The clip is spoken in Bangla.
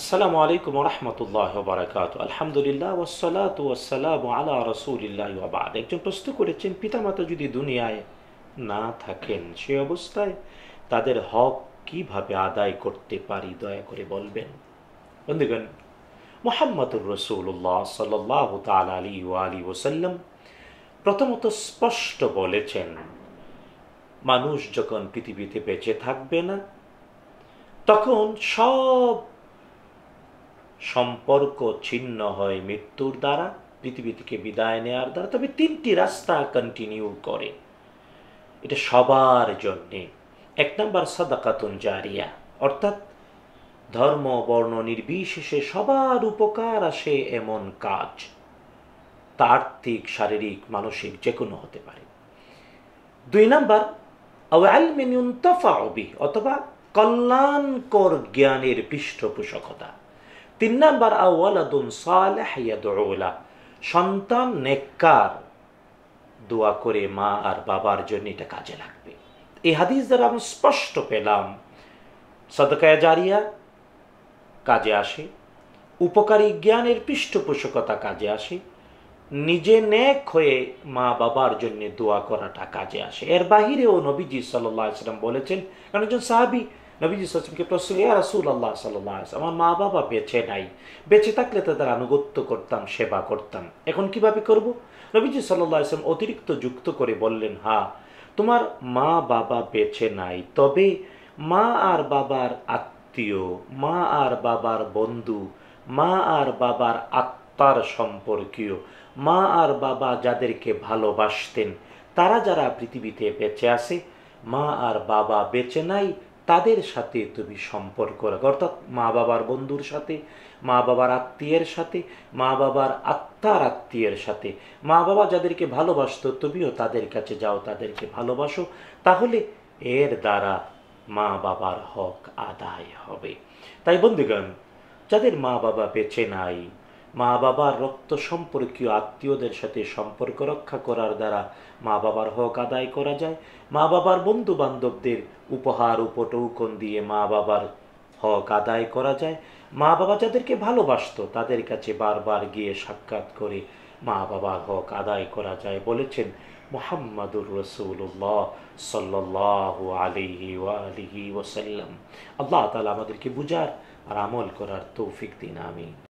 আসসালামু আলাইকুম রহমতুল্লাহ বারাকাত আলহামদুলিল্লাহ ওসালাত ওসালাম আলা রসুলিল্লাহ আবাদ একজন প্রশ্ন করেছেন পিতামাতা যদি দুনিয়ায় না থাকেন সে অবস্থায় তাদের হক কিভাবে আদায় করতে পারি দয়া করে বলবেন বন্ধুগণ মোহাম্মদুর রসুল্লাহ সাল্লাহ তাল আলী আলী ওসাল্লাম প্রথমত স্পষ্ট বলেছেন মানুষ যখন পৃথিবীতে বেঁচে থাকবে না তখন সব সম্পর্ক ছিন্ন হয় মৃত্যুর দ্বারা পৃথিবী থেকে বিদায় নেওয়ার দ্বারা তবে তিনটি রাস্তা কন্টিনিউ করে এটা সবার জন্যে এক নম্বর সাদাকাতুন জারিয়া অর্থাৎ ধর্ম বর্ণ নির্বিশেষে সবার উপকার আসে এমন কাজ তার্থিক আর্থিক শারীরিক মানসিক যে কোনো হতে পারে দুই নম্বর অথবা কল্যাণকর জ্ঞানের পৃষ্ঠপোষকতা তিন নাম্বার আউ্লাদুন সালেহ ইয়াদউলা সন্তান নেককার দোয়া করে মা আর বাবার জন্য এটা কাজে লাগবে এই হাদিস দ্বারা আমি স্পষ্ট পেলাম সদকায় জারিয়া কাজে আসে উপকারী জ্ঞানের পৃষ্ঠপোষকতা কাজে আসে নিজে নেক হয়ে মা বাবার জন্য দোয়া করাটা কাজে আসে এর বাহিরেও নবীজি সাল্লাম বলেছেন কারণ একজন সাহাবি নবীজি সাল্লামকে প্রশ্ন ইয়া রাসুল আল্লাহ সাল্লাহ আমার মা বাবা বেঁচে নাই বেঁচে থাকলে তাদের আনুগত্য করতাম সেবা করতাম এখন কিভাবে করব নবীজি সাল্লাহ আসলাম অতিরিক্ত যুক্ত করে বললেন হা তোমার মা বাবা বেঁচে নাই তবে মা আর বাবার আত্মীয় মা আর বাবার বন্ধু মা আর বাবার আত্মার সম্পর্কীয় মা আর বাবা যাদেরকে ভালোবাসতেন তারা যারা পৃথিবীতে বেঁচে আছে মা আর বাবা বেঁচে নাই তাদের সাথে তুমি সম্পর্ক রাখো অর্থাৎ মা বাবার বন্ধুর সাথে মা বাবার আত্মীয়ের সাথে মা বাবার আত্মার আত্মীয়ের সাথে মা বাবা যাদেরকে ভালোবাসত তুমিও তাদের কাছে যাও তাদেরকে ভালোবাসো তাহলে এর দ্বারা মা বাবার হক আদায় হবে তাই বন্ধুগণ যাদের মা বাবা বেঁচে নাই মা বাবার রক্ত সম্পর্কীয় আত্মীয়দের সাথে সম্পর্ক রক্ষা করার দ্বারা মা বাবার হক আদায় করা যায় মা বাবার বন্ধু বান্ধবদের উপহার উপটৌকন দিয়ে মা বাবার হক আদায় করা যায় মা বাবা যাদেরকে ভালোবাসত তাদের কাছে বারবার গিয়ে সাক্ষাৎ করে মা বাবার হক আদায় করা যায় বলেছেন মোহাম্মদুর রসুল্লাহ সাল্লাহ আলিহি আলিহি ওসাল্লাম আল্লাহ তালা আমাদেরকে বুঝার আর আমল করার তৌফিক দিন আমি